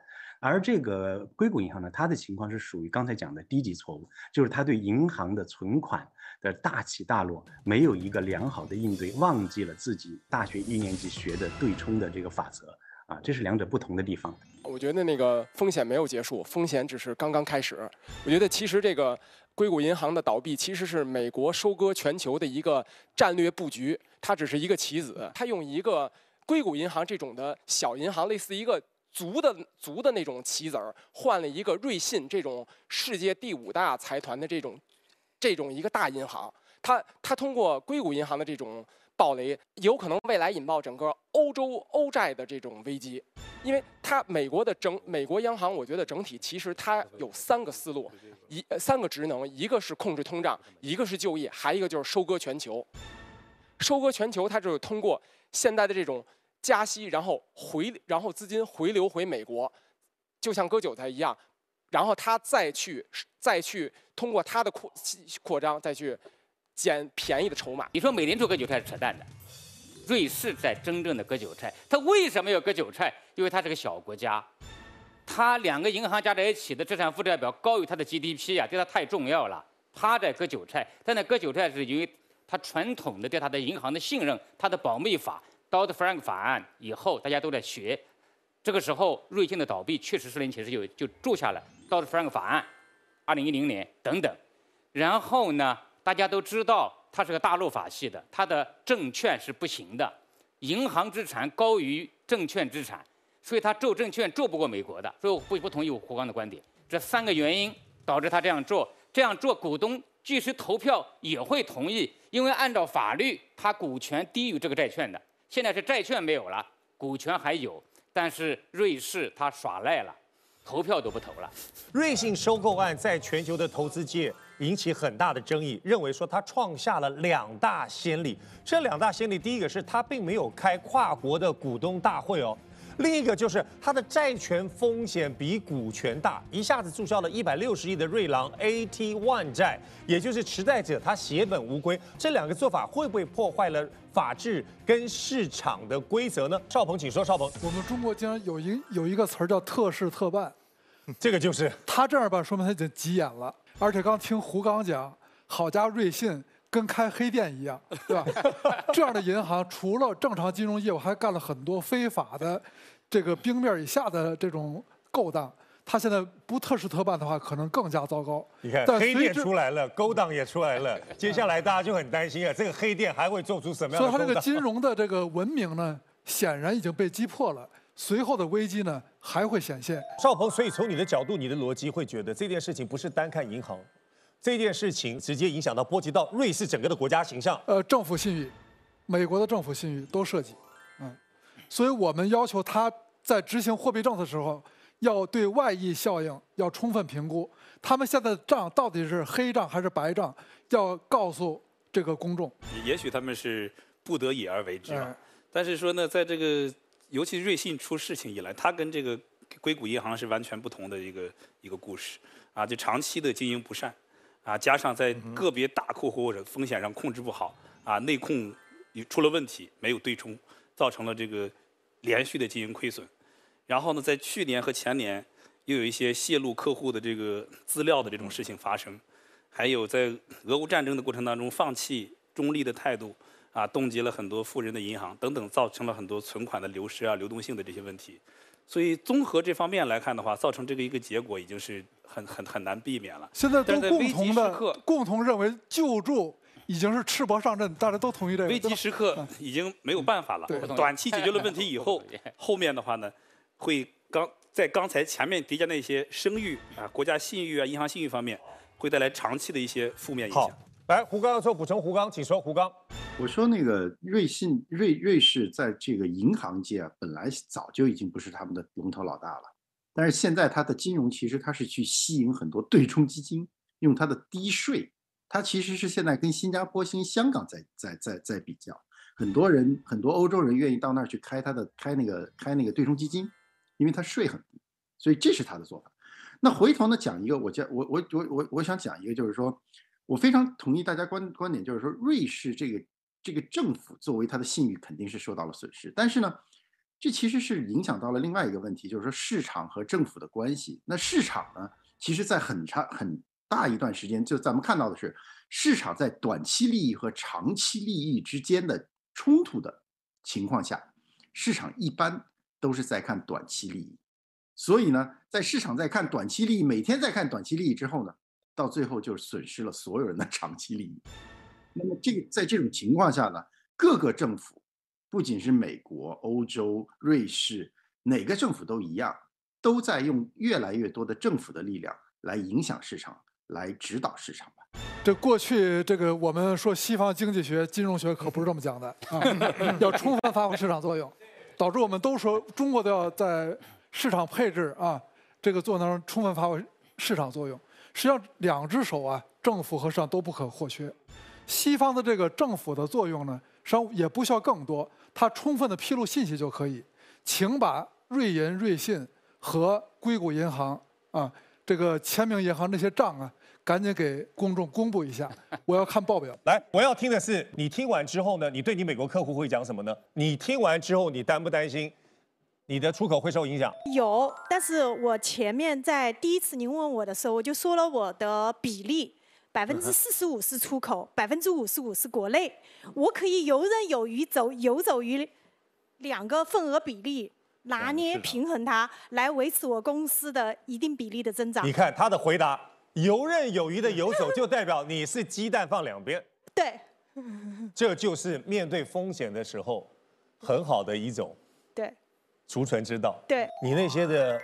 而这个硅谷银行呢，它的情况是属于刚才讲的低级错误，就是它对银行的存款。的大起大落，没有一个良好的应对，忘记了自己大学一年级学的对冲的这个法则啊，这是两者不同的地方。
我觉得那个风险没有结束，风险只是刚刚开始。我觉得其实这个硅谷银行的倒闭，其实是美国收割全球的一个战略布局，它只是一个棋子，它用一个硅谷银行这种的小银行，类似一个族的族的那种棋子儿，换了一个瑞信这种世界第五大财团的这种。这种一个大银行，它它通过硅谷银行的这种暴雷，有可能未来引爆整个欧洲欧债的这种危机，因为它美国的整美国央行，我觉得整体其实它有三个思路，一三个职能，一个是控制通胀，一个是就业，还一个就是收割全球，收割全球，它就是通过现在的这种加息，然后回然后资金回流回美国，就像割韭菜一样。然后他再去，再去通过他的扩扩张，再去捡便宜的筹码。你说美联储割韭菜是扯淡的，
瑞士在真正的割韭菜。他为什么要割韭菜？因为它是个小国家，它两个银行加在一起的资产负债表高于它的 GDP 啊，对它太重要了。他在割韭菜，但在割韭菜是因为他传统的对他的银行的信任，他的保密法，Dodd-Frank 法案以后大家都在学。这个时候，瑞幸的倒闭确实是令其实就就住下了。Dodd-Frank 法案，二零一零年等等，然后呢，大家都知道它是个大陆法系的，它的证券是不行的，银行资产高于证券资产，所以它做证券做不过美国的，所以我不不同意我胡刚的观点。这三个原因导致他这样做，这样做股东即使投票也会同意，因为按照法律他股权低于这个债券的，现在是债券没有了，股权还有，但是瑞士他耍赖了。投票都不投了。
瑞信收购案在全球的投资界引起很大的争议，认为说它创下了两大先例。这两大先例，第一个是它并没有开跨国的股东大会哦。另一个就是它的债权风险比股权大，一下子注销了一百六十亿的瑞郎 AT One 债，也就是持债者他血本无归。这两个做法会不会破坏了法制跟市场的规则呢？邵鹏，请说。邵鹏，我
们中国竟然有一有一个词儿叫特事特办，这个就是他这儿办，说明他已经急眼了。而且刚听胡刚讲，好家瑞信。跟开黑店一样，对吧？这样的银行除了正常金融业务，还干了很多非法的，这个冰面以下的这种勾当。他现在不特事特办的话，可能更加糟糕。你看，黑店出来
了，勾当也出来了，接下来大家就很担心啊。这个黑店还会做出什么样的？所以，他这个金
融的这个文明呢，显然已经被击破了。随后的危机呢，还会显现。
邵鹏，所以从你的角度，你的逻辑会觉得这件事情不是单看银行。这件事情直接影响到、波及到瑞士整个的国家形象。
呃，政府信誉，美国的政府信誉都涉及。嗯，所以我们要求他在执行货币政策的时候，要对外溢效应要充分评估。他们现在的账到底是黑账还是白账，要告诉这个公众。
也许他们是不得已而为之，但是说呢，在这个尤其瑞信出事情以来，他跟这个硅谷银行是完全不同的一个一个故事。啊，就长期的经营不善。啊，加上在个别大客户或者风险上控制不好，啊，内控出了问题，没有对冲，造成了这个连续的经营亏损。然后呢，在去年和前年又有一些泄露客户的这个资料的这种事情发生，还有在俄乌战争的过程当中放弃中立的态度，啊，冻结了很多富人的银行等等，造成了很多存款的流失啊，流动性的这些问题。所以综合这方面来看的话，造成这个一个结果已经是很很很难避免了。现在都共危急时
刻，共同认为救助已经是赤膊上阵，大家都同意这个。危急时刻
已经没有办法了，短期解决了问题以后，后面的话呢，会刚在刚才前面叠加那些声誉啊、国家信誉啊、银行信誉方面，会带来长期的一些负面影响。
来，胡刚说，补充胡刚，请说胡刚。我说那个瑞信瑞
瑞士在这个银行界啊，本来早就已经不是他们的龙头老大了，但是现在它的金融其实它是去吸引很多对冲基金，用它的低税，它其实是现在跟新加坡、新香港在在在在比较，很多人很多欧洲人愿意到那儿去开它的开那个开那个对冲基金，因为它税很，低，所以这是他的做法。那回头呢，讲一个，我讲我我我我我想讲一个，就是说。我非常同意大家观观点，就是说瑞士这个这个政府作为它的信誉肯定是受到了损失，但是呢，这其实是影响到了另外一个问题，就是说市场和政府的关系。那市场呢，其实在很长很大一段时间，就咱们看到的是，市场在短期利益和长期利益之间的冲突的情况下，市场一般都是在看短期利益。所以呢，在市场在看短期利益，每天在看短期利益之后呢。到最后就损失了所有人的长期利益。那么，这在这种情况下呢，各个政府，不仅是美国、欧洲、瑞士，哪个政府都一样，都在用越来越多的政府的力量来影响市场，来指导市场。
这过去这个我们说西方经济学、金融学可不是这么讲的 啊，要充分发挥市场作用，导致我们都说中国都要在市场配置啊这个做能充分发挥市场作用。实际上，两只手啊，政府和市场都不可或缺。西方的这个政府的作用呢，实际上也不需要更多，它充分的披露信息就可以。请把瑞银、瑞信和硅谷银行啊，这个签名银行那些账啊，赶紧给公众公布一下，
我要看报表。来，我要听的是，你听完之后呢，你对你美国客户会讲什么呢？你听完之后，你担不担心？你的出口会受影响？
有，但是我前面在第一次您问我的时候，我就说了我的比例，百分之四十五是出口，百分之五十五是国内，我可以游刃有余走游走于两个份额比例，拿捏平衡它，来维持我公司的一定比例的增长。你看
他的回答，游刃有余的游走就代表你是鸡蛋放两边。
对，
这就是面对风险的时候很好的一种。储存之道，对你那些的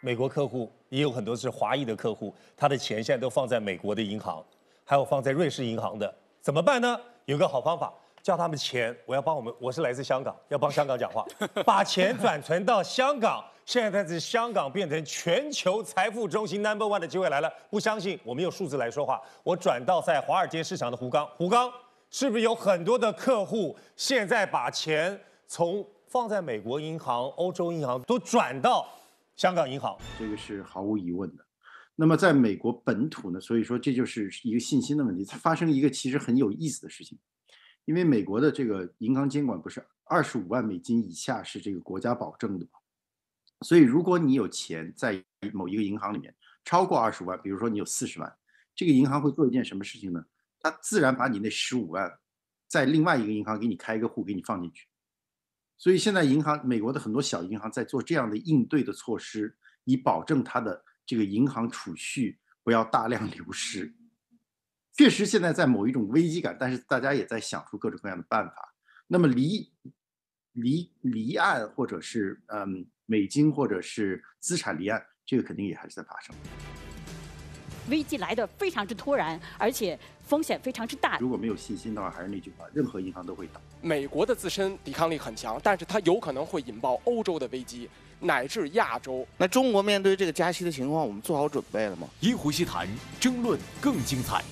美国客户，也有很多是华裔的客户，他的钱现在都放在美国的银行，还有放在瑞士银行的，怎么办呢？有个好方法，叫他们钱，我要帮我们，我是来自香港，要帮香港讲话，把钱转存到香港，现在是香港变成全球财富中心 number one 的机会来了。不相信，我们用数字来说话，我转到在华尔街市场的胡刚，胡刚是不是有很多的客户现在把钱从？放在美国银行、欧洲银行都转到香港银行，这个是毫
无疑问的。那么在美国本土呢？所以说这就是一个信心的问题。它发生一个其实很有意思的事情，因为美国的这个银行监管不是二十五万美金以下是这个国家保证的嘛？所以如果你有钱在某一个银行里面超过二十五万，比如说你有四十万，这个银行会做一件什么事情呢？它自然把你那十五万在另外一个银行给你开一个户给你放进去。所以现在银行，美国的很多小银行在做这样的应对的措施，以保证它的这个银行储蓄不要大量流失。确实，现在在某一种危机感，但是大家也在想出各种各样的办法。那么离离离岸，或者是嗯美金，或者是资产离岸，这个肯定也还是在发生。
危机来得非常之突然，而且
风险非常之大。如果
没有信心的话，还是那句话，任何银行都会倒。
美国的自身抵抗力很强，但是它有可能会引爆欧洲的危机，乃至亚洲。
那中国面对这个加息的情况，我们做好准备了吗？一壶西谈，争论更精彩。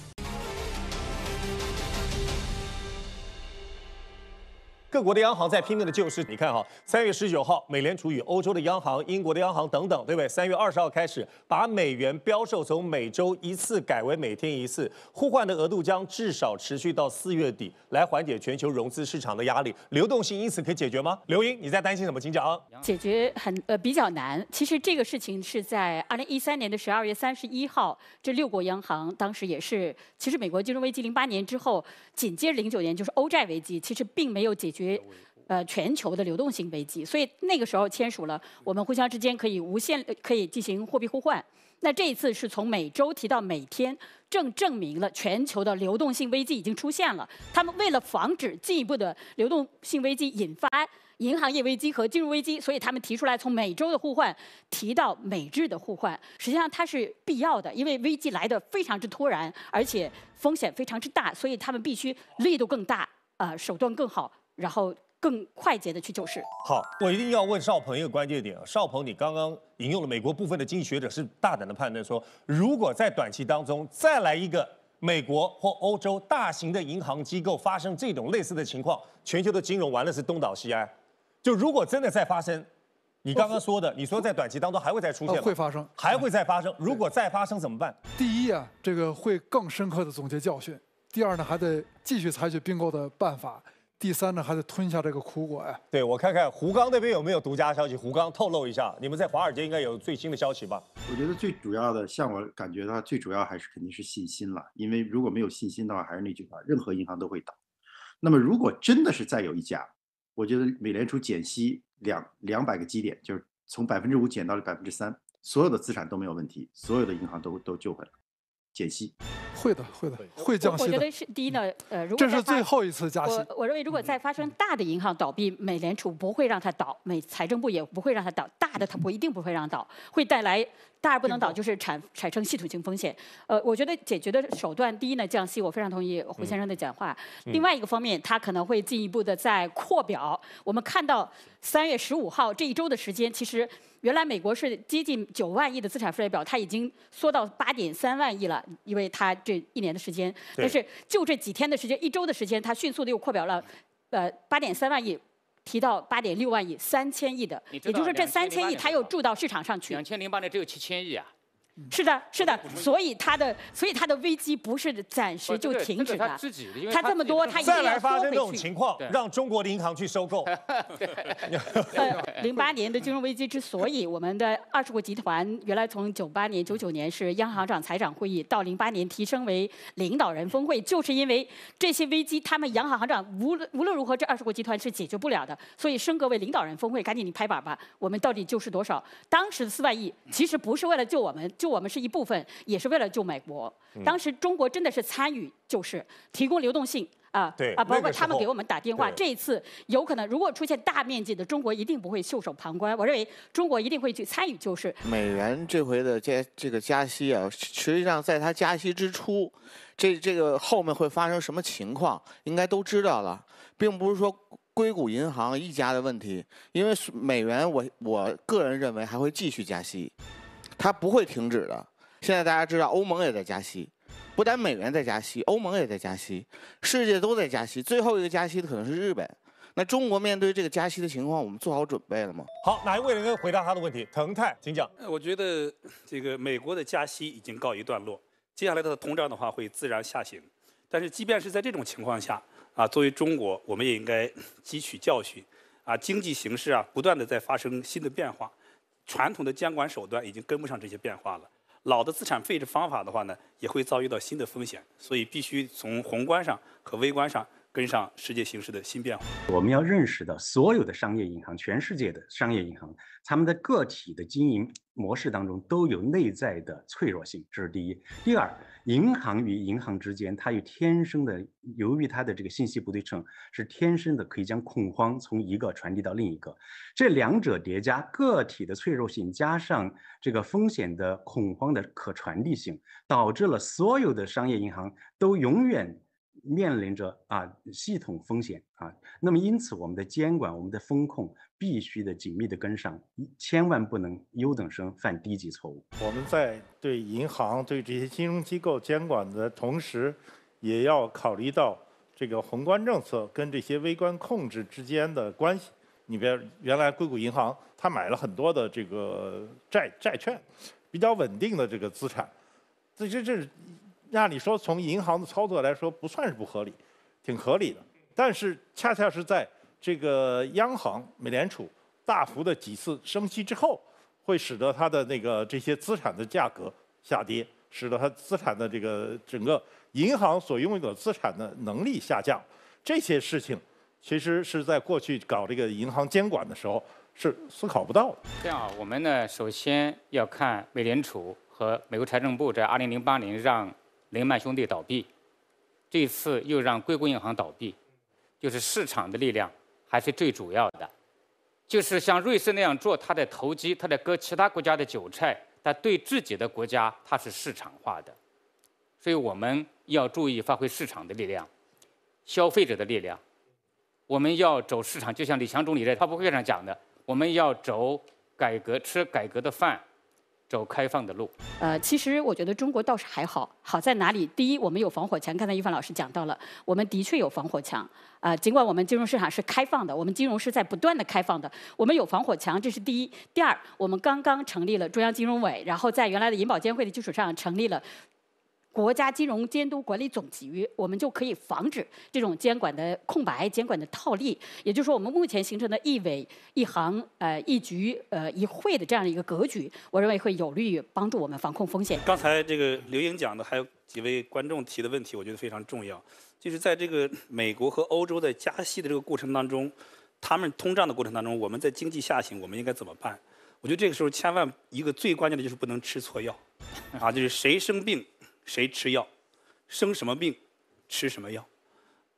各国的央行
在拼命的救市，你看哈，三月十九号，美联储与欧洲的央行、英国的央行等等，对不对？三月二十号开始，把美元标售从每周一次改为每天一次，互换的额度将至少持续到四月底，来缓解全球融资市场的压力。流动性因此可以解决吗？刘英，你在担心什么？请讲。
解决很呃比较难。其实这个事情是在二零一三年的十二月三十一号，这六国央行当时也是，其实美国金融危机零八年之后，紧接着零九年就是欧债危机，其实并没有解决。呃，全球的流动性危机，所以那个时候签署了，我们互相之间可以无限可以进行货币互换。那这一次是从每周提到每天，正证明了全球的流动性危机已经出现了。他们为了防止进一步的流动性危机引发银行业危机和金融危机，所以他们提出来从每周的互换提到每日的互换。实际上它是必要的，因为危机来的非常之突然，而且风险非常之大，所以他们必须力度更大，呃，手段更好。然后更快捷的去救市。
好，我一定要问邵鹏一个关键点邵鹏，你刚刚引用了美国部分的经济学者是大胆的判断说，如果在短期当中再来一个美国或欧洲大型的银行机构发生这种类似的情况，全球的金融完了是东倒西歪。就如果真的再发生，你刚刚说的，你说在短期当中还会再出现，会发
生，还会再发生。如果再发生怎么办？第一啊，这个会更深刻的总结教训。第二呢，还得继续采取并购的办法。第三呢，还得吞下这个苦果呀？
对，我看看胡刚那边有没有独家消息。胡刚透露一下，你们在华尔街应该有最新的消息吧？
我觉得最主要的，像我感觉的话，最主要还是肯定是信心了。因为如果没有信心的话，还是那句话，任何银行都会倒。那么如果真的是再有一家，我觉得美联储减息两两百个基点，就是从百分之五减到了百分之三，所有的资产都没有问题，所有的银行都都救回来。解析？
会的，会的，会
降息的。我觉得
是第一呢，呃，如果这是最后一次加息，我认为如果再发生大的银行倒闭，美联储不会让它倒，美财政部也不会让它倒。大的它不一定不会让倒，会带来。大而不能倒就是产产生系统性风险。呃，我觉得解决的手段，第一呢，降息，我非常同意胡先生的讲话。另外一个方面，他可能会进一步的在扩表。我们看到三月十五号这一周的时间，其实原来美国是接近九万亿的资产负债表，它已经缩到八点三万亿了，因为它这一年的时间。但是就这几天的时间，一周的时间，它迅速的又扩表了，呃，八点三万亿。提到八点六万亿，三千亿的，也就是说，这三千亿他又注到市场上去。两千零八年只有七千亿啊。是的，是的，所以他的，所以他的危机不是暂时就停止的。他这么多，他一定再来发生这种情
况，让中国的银行去收购。零八
年的金融危机之所以我们的二十国集团原来从九八年、九九年是央行长财长会议，到零八年提升为领导人峰会，就是因为这些危机，他们央行行长无论无论如何，这二十国集团是解决不了的，所以升格为领导人峰会，赶紧你拍板吧，我们到底救是多少？当时的四万亿其实不是为了救我们，就。我们是一部分，也是为了救美国。当时中国真的是参与，就是提供流动性啊，啊，包括他们给我们打电话。这一次有可能，如果出现大面积的，中国一定不会袖手旁观。我认为中国一定会去参与救市。
美元这回的加这个加息啊，实际上在它加息之初，这这个后面会发生什么情况，应该都知道了，并不是说硅谷银行一家的问题，因为美元我我个人认为还会继续加息。它不会停止的。现在大家知道，欧盟也在加息，不但美元在加息，欧盟也在加息，世界都在加息。最后一个加息的可能是日本。那中国面对这个加息的情况，我们做好准备了吗？
好，哪一位能回答他的问题？腾泰，请讲。我觉得
这个美国的加息已经告一段落，接下来它的通胀的话会自然下行。但是，即便是在这种情况下，啊，作为中国，我们也应该汲取教训。啊，经济形势啊，不断的在发生新的变化。传统的监管手段已经跟不上这些变化了，老的资产配置方法的话呢，也会遭遇到新的风险，所以必须从宏观上和微观上。跟上世界形势的新变化，
我们要认识到，所有的商业银行，全世界的商业银行，他们的个体的经营模式当中都有内在的脆弱性，这是第一。第二，银行与银行之间，它有天生的，由于它的这个信息不对称，是天生的，可以将恐慌从一个传递到另一个。这两者叠加，个体的脆弱性加上这个风险的恐慌的可传递性，导致了所有的商业银行都永远。面临着啊系统风险啊，那么因此我们的监管、我们的风控必须的紧密的跟上，千万不能优等生犯低级错
误。我们在对银行、对这些金融机构监管的同时，也要考虑到这个宏观政策跟这些微观控制之间的关系。你比如原来硅谷银行，它买了很多的这个债债券，比较稳定的这个资产，这这这。那你说从银行的操作来说不算是不合理，挺合理的。但是恰恰是在这个央行、美联储大幅的几次升息之后，会使得它的那个这些资产的价格下跌，使得它资产的这个整个银行所拥有的资产的能力下降。这些事情其实是在过去搞这个银行监管的时候是思考不到的。
这样，啊，我们呢首先要看美联储和美国财政部在2008年让。雷曼兄弟倒闭，这次又让硅谷银行倒闭，就是市场的力量还是最主要的。就是像瑞士那样做，他在投机，他在割其他国家的韭菜，但对自己的国家，它是市场化的。所以我们要注意发挥市场的力量，消费者的力量。我们要走市场，就像李强总理在发布会上讲的，我们要走改革，吃改革的饭。走开放的路，
呃，其实我觉得中国倒是还好，好在哪里？第一，我们有防火墙。刚才一帆老师讲到了，我们的确有防火墙啊。尽管我们金融市场是开放的，我们金融是在不断的开放的，我们有防火墙，这是第一。第二，我们刚刚成立了中央金融委，然后在原来的银保监会的基础上成立了。国家金融监督管理总局，我们就可以防止这种监管的空白、监管的套利。也就是说，我们目前形成的“一委、一行、呃、一局、呃、一会”的这样的一个格局，我认为会有利于帮助我们防控风险。刚
才这个刘英讲的，还有几位观众提的问题，我觉得非常重要。就是在这个美国和欧洲在加息的这个过程当中，他们通胀的过程当中，我们在经济下行，我们应该怎么办？我觉得这个时候千万一个最关键的就是不能吃错药，啊，就是谁生病。谁吃药，生什么病，吃什么药？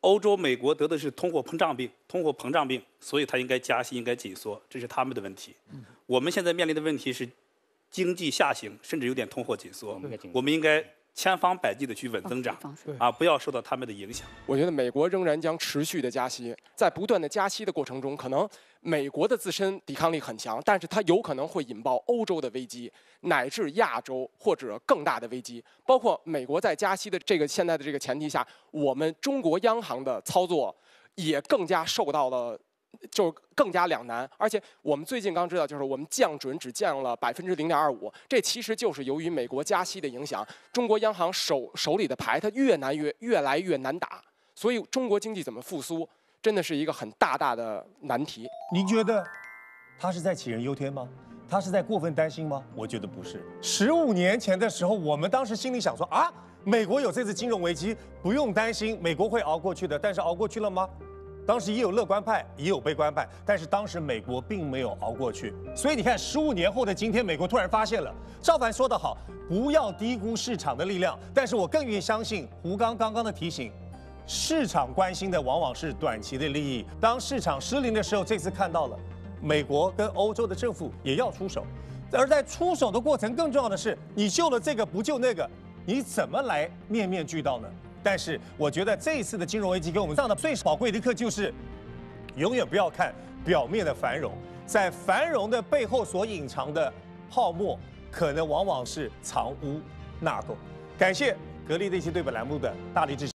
欧洲、美国得的是通货膨胀病，通货膨胀病，所以它应该加息，应该紧缩，这是他们的问题。我们现在面临的问题是经济下行，甚至有点通货紧缩，我们应该。千方百计的去稳增长，啊，不要
受到他们的影响。我觉得美国仍然将持续的加息，在不断的加息的过程中，可能美国的自身抵抗力很强，但是它有可能会引爆欧洲的危机，乃至亚洲或者更大的危机。包括美国在加息的这个现在的这个前提下，我们中国央行的操作也更加受到了。就更加两难，而且我们最近刚知道，就是我们降准只降了百分之零点二五，这其实就是由于美国加息的影响。中国央行手手里的牌，它越难越越来越难打，所以中国经济怎么复苏，真的是一个很大大的难题。
您觉得他是在杞人忧天吗？他是在过分担心吗？我觉得不是。十五年前的时候，我们当时心里想说啊，美国有这次金融危机，不用担心，美国会熬过去的。但是熬过去了吗？当时也有乐观派，也有悲观派，但是当时美国并没有熬过去，所以你看，十五年后的今天，美国突然发现了。赵凡说得好，不要低估市场的力量，但是我更愿意相信胡刚刚刚的提醒，市场关心的往往是短期的利益，当市场失灵的时候，这次看到了，美国跟欧洲的政府也要出手，而在出手的过程，更重要的是，你救了这个不救那个，你怎么来面面俱到呢？但是我觉得这一次的金融危机给我们上的最宝贵的课就是，永远不要看表面的繁荣，在繁荣的背后所隐藏的泡沫，可能往往是藏污纳垢。感谢格力电器对本栏目的大力支持。